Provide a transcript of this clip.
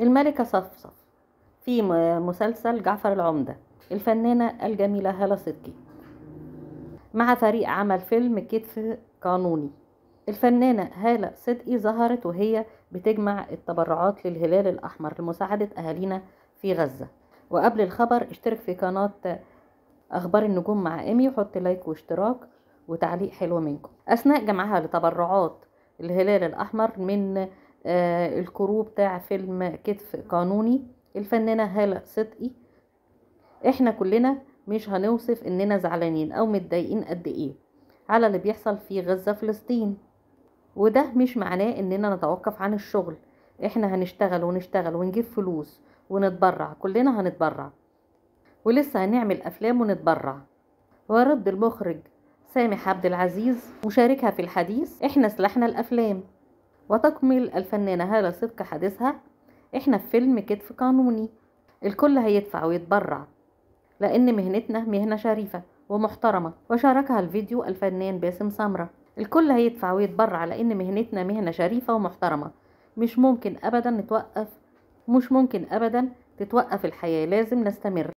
الملكة صفصف في مسلسل جعفر العمدة الفنانة الجميلة هالة صدقي مع فريق عمل فيلم كتف قانوني الفنانة هالة صدقي ظهرت وهي بتجمع التبرعات للهلال الأحمر لمساعدة أهالينا في غزة وقبل الخبر اشترك في قناة أخبار النجوم مع إيمي وحط لايك واشتراك وتعليق حلو منكم أثناء جمعها لتبرعات الهلال الأحمر من آه، الكرو بتاع فيلم كتف قانوني الفنانة هالة صدقي احنا كلنا مش هنوصف اننا زعلانين او متضايقين قد ايه على اللي بيحصل في غزة فلسطين وده مش معناه اننا نتوقف عن الشغل احنا هنشتغل ونشتغل ونجيب فلوس ونتبرع كلنا هنتبرع ولسه هنعمل افلام ونتبرع ورد المخرج سامح عبد العزيز مشاركها في الحديث احنا سلاحنا الافلام وتكمل الفنانة هالة صدق حديثها احنا في فيلم كتف قانوني الكل هيدفع ويتبرع لأن مهنتنا مهنة شريفة ومحترمة وشاركها الفيديو الفنان باسم سمرة الكل هيدفع ويتبرع لأن مهنتنا مهنة شريفة ومحترمة مش ممكن أبدا نتوقف مش ممكن أبدا تتوقف الحياة لازم نستمر